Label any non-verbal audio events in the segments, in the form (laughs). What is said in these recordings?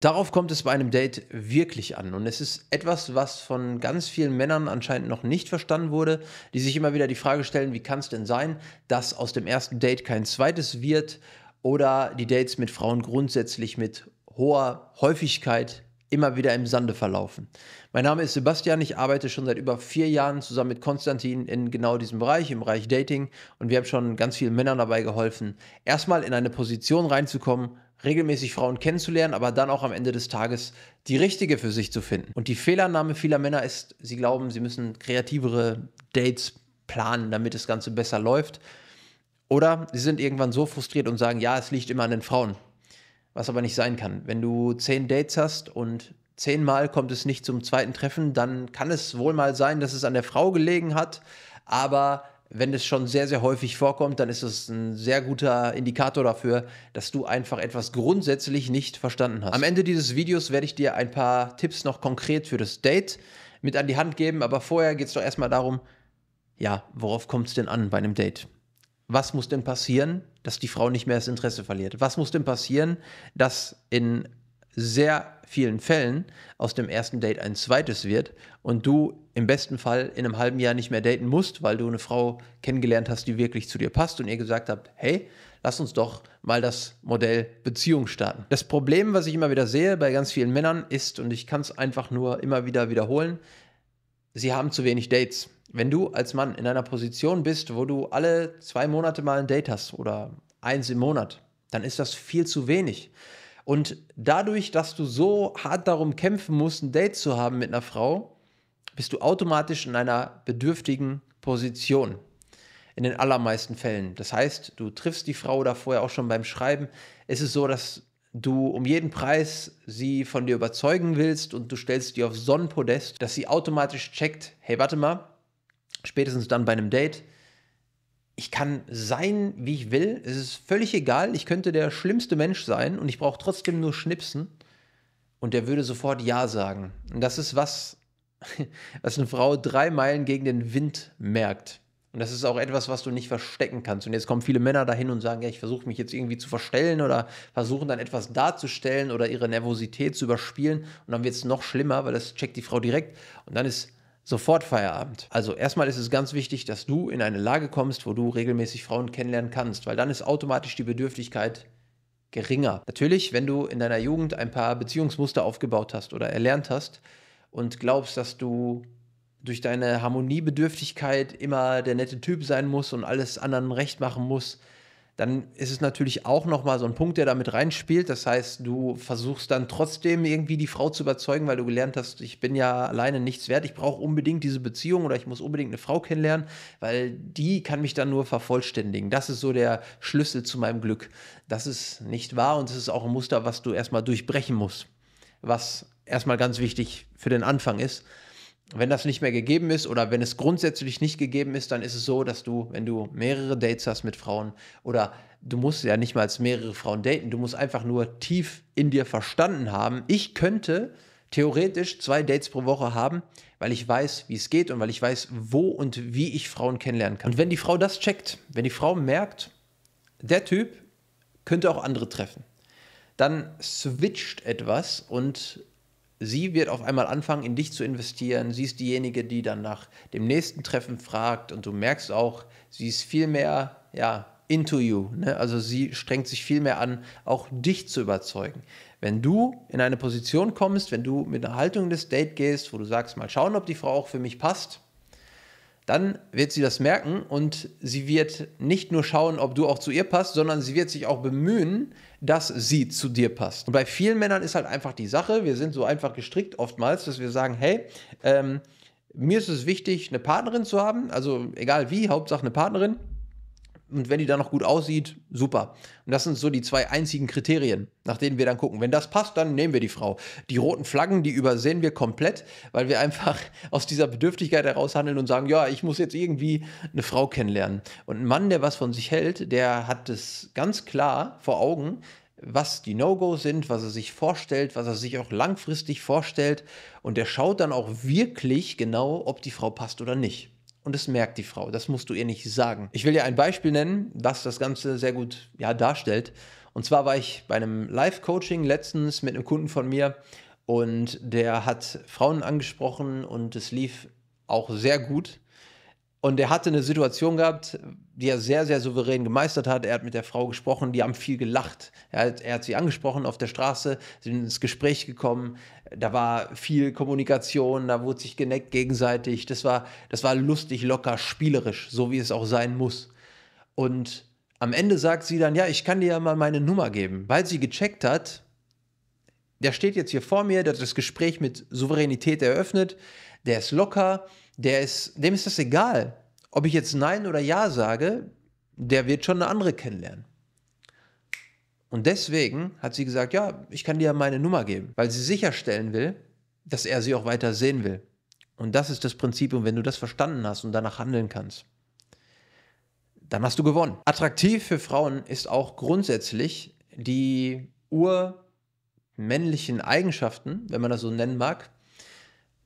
Darauf kommt es bei einem Date wirklich an. Und es ist etwas, was von ganz vielen Männern anscheinend noch nicht verstanden wurde, die sich immer wieder die Frage stellen, wie kann es denn sein, dass aus dem ersten Date kein zweites wird oder die Dates mit Frauen grundsätzlich mit hoher Häufigkeit immer wieder im Sande verlaufen. Mein Name ist Sebastian, ich arbeite schon seit über vier Jahren zusammen mit Konstantin in genau diesem Bereich, im Bereich Dating und wir haben schon ganz vielen Männern dabei geholfen, erstmal in eine Position reinzukommen, regelmäßig Frauen kennenzulernen, aber dann auch am Ende des Tages die richtige für sich zu finden. Und die Fehlannahme vieler Männer ist, sie glauben, sie müssen kreativere Dates planen, damit das Ganze besser läuft. Oder sie sind irgendwann so frustriert und sagen, ja, es liegt immer an den Frauen. Was aber nicht sein kann. Wenn du zehn Dates hast und zehnmal kommt es nicht zum zweiten Treffen, dann kann es wohl mal sein, dass es an der Frau gelegen hat, aber wenn es schon sehr, sehr häufig vorkommt, dann ist es ein sehr guter Indikator dafür, dass du einfach etwas grundsätzlich nicht verstanden hast. Am Ende dieses Videos werde ich dir ein paar Tipps noch konkret für das Date mit an die Hand geben, aber vorher geht es doch erstmal darum, ja, worauf kommt es denn an bei einem Date? Was muss denn passieren, dass die Frau nicht mehr das Interesse verliert? Was muss denn passieren, dass in sehr vielen Fällen aus dem ersten Date ein zweites wird und du im besten Fall in einem halben Jahr nicht mehr daten musst, weil du eine Frau kennengelernt hast, die wirklich zu dir passt und ihr gesagt habt, hey, lass uns doch mal das Modell Beziehung starten. Das Problem, was ich immer wieder sehe bei ganz vielen Männern ist, und ich kann es einfach nur immer wieder wiederholen, sie haben zu wenig Dates. Wenn du als Mann in einer Position bist, wo du alle zwei Monate mal ein Date hast oder eins im Monat, dann ist das viel zu wenig. Und dadurch, dass du so hart darum kämpfen musst, ein Date zu haben mit einer Frau, bist du automatisch in einer bedürftigen Position. In den allermeisten Fällen. Das heißt, du triffst die Frau da vorher auch schon beim Schreiben. Es ist so, dass du um jeden Preis sie von dir überzeugen willst und du stellst die auf Sonnenpodest, dass sie automatisch checkt, hey, warte mal, spätestens dann bei einem Date, ich kann sein, wie ich will. Es ist völlig egal. Ich könnte der schlimmste Mensch sein und ich brauche trotzdem nur Schnipsen. Und der würde sofort Ja sagen. Und das ist was, (laughs) was eine Frau drei Meilen gegen den Wind merkt. Und das ist auch etwas, was du nicht verstecken kannst. Und jetzt kommen viele Männer dahin und sagen, ja, ich versuche mich jetzt irgendwie zu verstellen oder versuchen dann etwas darzustellen oder ihre Nervosität zu überspielen. Und dann wird es noch schlimmer, weil das checkt die Frau direkt. Und dann ist sofort Feierabend. Also erstmal ist es ganz wichtig, dass du in eine Lage kommst, wo du regelmäßig Frauen kennenlernen kannst, weil dann ist automatisch die Bedürftigkeit geringer. Natürlich, wenn du in deiner Jugend ein paar Beziehungsmuster aufgebaut hast oder erlernt hast und glaubst, dass du durch deine Harmoniebedürftigkeit immer der nette Typ sein musst und alles anderen recht machen musst, dann ist es natürlich auch nochmal so ein Punkt, der damit reinspielt. Das heißt, du versuchst dann trotzdem irgendwie die Frau zu überzeugen, weil du gelernt hast, ich bin ja alleine nichts wert, ich brauche unbedingt diese Beziehung oder ich muss unbedingt eine Frau kennenlernen, weil die kann mich dann nur vervollständigen. Das ist so der Schlüssel zu meinem Glück. Das ist nicht wahr und es ist auch ein Muster, was du erstmal durchbrechen musst, was erstmal ganz wichtig für den Anfang ist wenn das nicht mehr gegeben ist oder wenn es grundsätzlich nicht gegeben ist, dann ist es so, dass du, wenn du mehrere Dates hast mit Frauen oder du musst ja nicht mal mehrere Frauen daten, du musst einfach nur tief in dir verstanden haben, ich könnte theoretisch zwei Dates pro Woche haben, weil ich weiß, wie es geht und weil ich weiß, wo und wie ich Frauen kennenlernen kann. Und wenn die Frau das checkt, wenn die Frau merkt, der Typ könnte auch andere treffen, dann switcht etwas und sie wird auf einmal anfangen, in dich zu investieren. Sie ist diejenige, die dann nach dem nächsten Treffen fragt und du merkst auch, sie ist viel mehr, ja, into you. Ne? Also sie strengt sich viel mehr an, auch dich zu überzeugen. Wenn du in eine Position kommst, wenn du mit einer Haltung des Date gehst, wo du sagst, mal schauen, ob die Frau auch für mich passt, dann wird sie das merken und sie wird nicht nur schauen, ob du auch zu ihr passt, sondern sie wird sich auch bemühen, dass sie zu dir passt. Und bei vielen Männern ist halt einfach die Sache, wir sind so einfach gestrickt oftmals, dass wir sagen, hey, ähm, mir ist es wichtig, eine Partnerin zu haben, also egal wie, Hauptsache eine Partnerin. Und wenn die dann noch gut aussieht, super. Und das sind so die zwei einzigen Kriterien, nach denen wir dann gucken. Wenn das passt, dann nehmen wir die Frau. Die roten Flaggen, die übersehen wir komplett, weil wir einfach (laughs) aus dieser Bedürftigkeit heraus handeln und sagen, ja, ich muss jetzt irgendwie eine Frau kennenlernen. Und ein Mann, der was von sich hält, der hat es ganz klar vor Augen, was die No-Gos sind, was er sich vorstellt, was er sich auch langfristig vorstellt. Und der schaut dann auch wirklich genau, ob die Frau passt oder nicht und das merkt die Frau. Das musst du ihr nicht sagen. Ich will dir ein Beispiel nennen, was das Ganze sehr gut ja, darstellt. Und zwar war ich bei einem Live-Coaching letztens mit einem Kunden von mir und der hat Frauen angesprochen und es lief auch sehr gut. Und er hatte eine Situation gehabt, die er sehr, sehr souverän gemeistert hat. Er hat mit der Frau gesprochen, die haben viel gelacht. Er hat, er hat sie angesprochen auf der Straße, sind ins Gespräch gekommen. Da war viel Kommunikation, da wurde sich geneckt gegenseitig. Das war, das war lustig, locker, spielerisch, so wie es auch sein muss. Und am Ende sagt sie dann, ja, ich kann dir ja mal meine Nummer geben. Weil sie gecheckt hat, der steht jetzt hier vor mir, der hat das Gespräch mit Souveränität eröffnet, der ist locker, der ist, dem ist das egal. Ob ich jetzt Nein oder Ja sage, der wird schon eine andere kennenlernen. Und deswegen hat sie gesagt, ja, ich kann dir meine Nummer geben, weil sie sicherstellen will, dass er sie auch weiter sehen will. Und das ist das Prinzip. Und wenn du das verstanden hast und danach handeln kannst, dann hast du gewonnen. Attraktiv für Frauen ist auch grundsätzlich die Uhr männlichen Eigenschaften, wenn man das so nennen mag.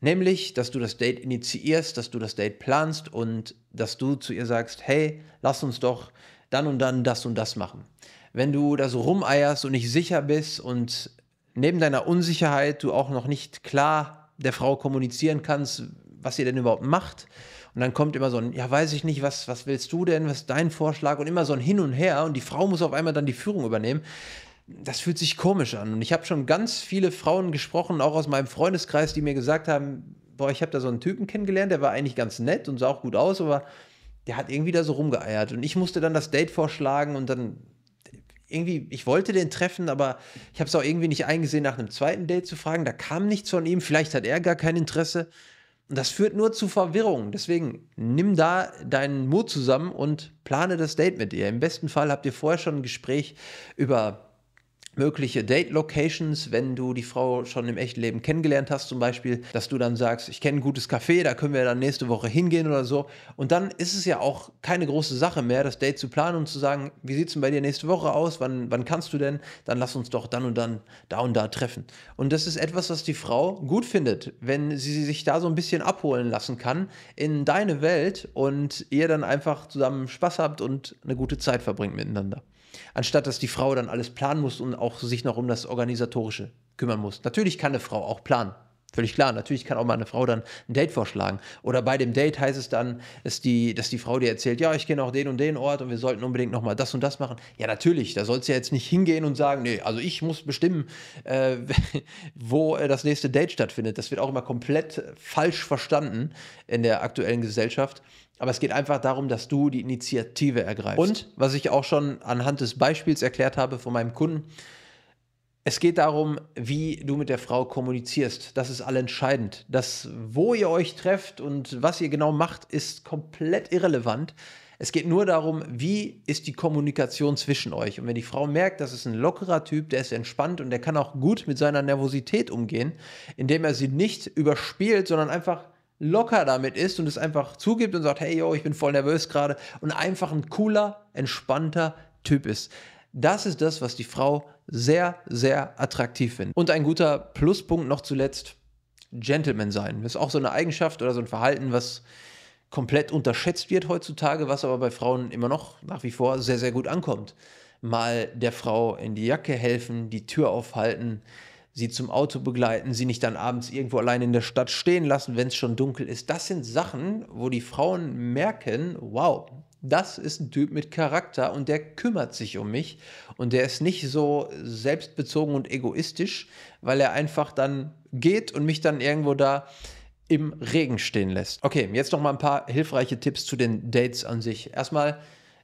Nämlich, dass du das Date initiierst, dass du das Date planst und dass du zu ihr sagst, hey, lass uns doch dann und dann das und das machen. Wenn du da so rumeierst und nicht sicher bist und neben deiner Unsicherheit du auch noch nicht klar der Frau kommunizieren kannst, was ihr denn überhaupt macht, und dann kommt immer so ein, ja, weiß ich nicht, was, was willst du denn, was ist dein Vorschlag und immer so ein Hin und Her und die Frau muss auf einmal dann die Führung übernehmen das fühlt sich komisch an. Und ich habe schon ganz viele Frauen gesprochen, auch aus meinem Freundeskreis, die mir gesagt haben, boah, ich habe da so einen Typen kennengelernt, der war eigentlich ganz nett und sah auch gut aus, aber der hat irgendwie da so rumgeeiert. Und ich musste dann das Date vorschlagen und dann irgendwie, ich wollte den treffen, aber ich habe es auch irgendwie nicht eingesehen, nach einem zweiten Date zu fragen. Da kam nichts von ihm, vielleicht hat er gar kein Interesse. Und das führt nur zu Verwirrung. Deswegen nimm da deinen Mut zusammen und plane das Date mit ihr. Im besten Fall habt ihr vorher schon ein Gespräch über mögliche Date-Locations, wenn du die Frau schon im echten Leben kennengelernt hast, zum Beispiel, dass du dann sagst, ich kenne ein gutes Café, da können wir dann nächste Woche hingehen oder so. Und dann ist es ja auch keine große Sache mehr, das Date zu planen und zu sagen, wie sieht es denn bei dir nächste Woche aus, wann, wann kannst du denn, dann lass uns doch dann und dann da und da treffen. Und das ist etwas, was die Frau gut findet, wenn sie sich da so ein bisschen abholen lassen kann in deine Welt und ihr dann einfach zusammen Spaß habt und eine gute Zeit verbringt miteinander. Anstatt dass die Frau dann alles planen muss und auch sich noch um das Organisatorische kümmern muss. Natürlich kann eine Frau auch planen. Völlig klar, natürlich kann auch mal eine Frau dann ein Date vorschlagen. Oder bei dem Date heißt es dann, dass die, dass die Frau dir erzählt, ja, ich kenne auch den und den Ort und wir sollten unbedingt nochmal das und das machen. Ja, natürlich, da sollst du ja jetzt nicht hingehen und sagen, nee, also ich muss bestimmen, äh, (laughs) wo äh, das nächste Date stattfindet. Das wird auch immer komplett falsch verstanden in der aktuellen Gesellschaft. Aber es geht einfach darum, dass du die Initiative ergreifst. Und was ich auch schon anhand des Beispiels erklärt habe von meinem Kunden, es geht darum, wie du mit der Frau kommunizierst. Das ist allentscheidend. Das, wo ihr euch trefft und was ihr genau macht, ist komplett irrelevant. Es geht nur darum, wie ist die Kommunikation zwischen euch. Und wenn die Frau merkt, das ist ein lockerer Typ, der ist entspannt und der kann auch gut mit seiner Nervosität umgehen, indem er sie nicht überspielt, sondern einfach locker damit ist und es einfach zugibt und sagt, hey yo, ich bin voll nervös gerade und einfach ein cooler, entspannter Typ ist das ist das, was die Frau sehr, sehr attraktiv findet. Und ein guter Pluspunkt noch zuletzt, Gentleman sein. Das ist auch so eine Eigenschaft oder so ein Verhalten, was komplett unterschätzt wird heutzutage, was aber bei Frauen immer noch nach wie vor sehr, sehr gut ankommt. Mal der Frau in die Jacke helfen, die Tür aufhalten, sie zum Auto begleiten, sie nicht dann abends irgendwo allein in der Stadt stehen lassen, wenn es schon dunkel ist. Das sind Sachen, wo die Frauen merken, wow, das ist ein Typ mit Charakter und der kümmert sich um mich und der ist nicht so selbstbezogen und egoistisch, weil er einfach dann geht und mich dann irgendwo da im Regen stehen lässt. Okay, jetzt noch mal ein paar hilfreiche Tipps zu den Dates an sich. Erstmal,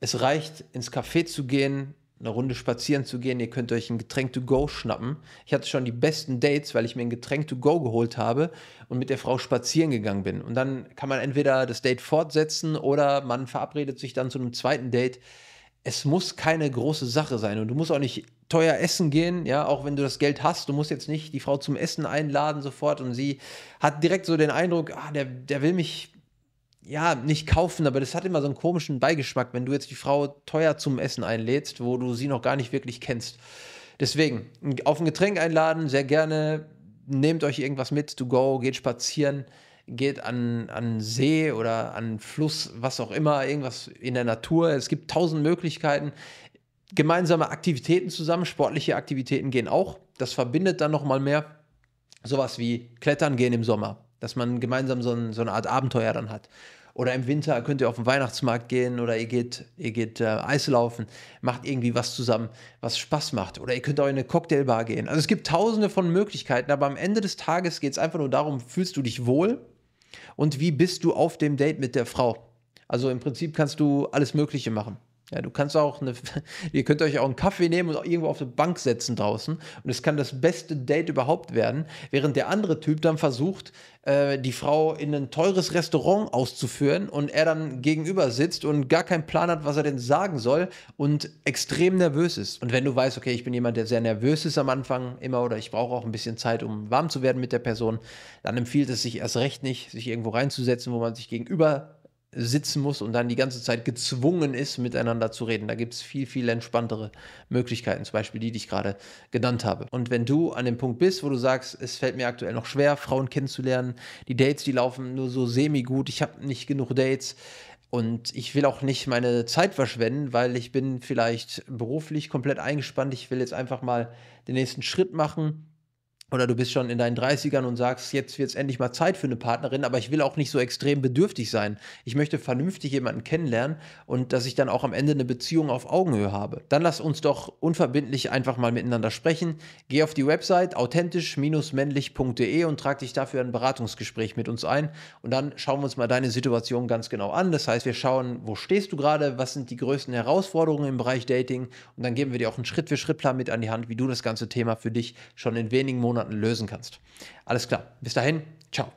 es reicht ins Café zu gehen, eine Runde spazieren zu gehen. Ihr könnt euch ein Getränk to go schnappen. Ich hatte schon die besten Dates, weil ich mir ein Getränk to go geholt habe und mit der Frau spazieren gegangen bin. Und dann kann man entweder das Date fortsetzen oder man verabredet sich dann zu einem zweiten Date. Es muss keine große Sache sein und du musst auch nicht teuer essen gehen, ja, auch wenn du das Geld hast. Du musst jetzt nicht die Frau zum Essen einladen sofort und sie hat direkt so den Eindruck, ah, der, der will mich ja, nicht kaufen, aber das hat immer so einen komischen Beigeschmack, wenn du jetzt die Frau teuer zum Essen einlädst, wo du sie noch gar nicht wirklich kennst. Deswegen, auf ein Getränk einladen, sehr gerne. Nehmt euch irgendwas mit, to go, geht spazieren, geht an, an See oder an Fluss, was auch immer, irgendwas in der Natur. Es gibt tausend Möglichkeiten. Gemeinsame Aktivitäten zusammen, sportliche Aktivitäten gehen auch. Das verbindet dann nochmal mehr. Sowas wie Klettern gehen im Sommer dass man gemeinsam so, ein, so, eine Art Abenteuer dann hat. Oder im Winter könnt ihr auf den Weihnachtsmarkt gehen oder ihr geht, ihr geht äh, Eis macht irgendwie was zusammen, was Spaß macht. Oder ihr könnt auch in eine Cocktailbar gehen. Also es gibt tausende von Möglichkeiten, aber am Ende des Tages geht es einfach nur darum, fühlst du dich wohl und wie bist du auf dem Date mit der Frau. Also im Prinzip kannst du alles Mögliche machen. Ja, du kannst auch eine, (laughs) ihr könnt euch auch einen Kaffee nehmen und irgendwo auf eine Bank setzen draußen. Und es kann das beste Date überhaupt werden, während der andere Typ dann versucht, äh, die Frau in ein teures Restaurant auszuführen und er dann gegenüber sitzt und gar keinen Plan hat, was er denn sagen soll und extrem nervös ist. Und wenn du weißt, okay, ich bin jemand, der sehr nervös ist am Anfang immer oder ich brauche auch ein bisschen Zeit, um warm zu werden mit der Person, dann empfiehlt es sich erst recht nicht, sich irgendwo reinzusetzen, wo man sich gegenüber sitzen muss und dann die ganze Zeit gezwungen ist, miteinander zu reden. Da gibt es viel, viel entspanntere Möglichkeiten, zum Beispiel die, die ich gerade genannt habe. Und wenn du an dem Punkt bist, wo du sagst, es fällt mir aktuell noch schwer, Frauen kennenzulernen, die Dates, die laufen nur so semi-gut, ich habe nicht genug Dates, und ich will auch nicht meine Zeit verschwenden, weil ich bin vielleicht beruflich komplett eingespannt. Ich will jetzt einfach mal den nächsten Schritt machen oder du bist schon in deinen 30ern und sagst, jetzt wird es endlich mal Zeit für eine Partnerin, aber ich will auch nicht so extrem bedürftig sein. Ich möchte vernünftig jemanden kennenlernen und dass ich dann auch am Ende eine Beziehung auf Augenhöhe habe. Dann lass uns doch unverbindlich einfach mal miteinander sprechen. Geh auf die Website authentisch-männlich.de und trag dich dafür ein Beratungsgespräch mit uns ein und dann schauen wir uns mal deine Situation ganz genau an. Das heißt, wir schauen, wo stehst du gerade, was sind die größten Herausforderungen im Bereich Dating und dann geben wir dir auch einen Schritt-für-Schritt-Plan mit an die Hand, wie du das ganze Thema für dich schon in wenigen Monaten Monaten lösen kannst. Alles klar, bis dahin, ciao.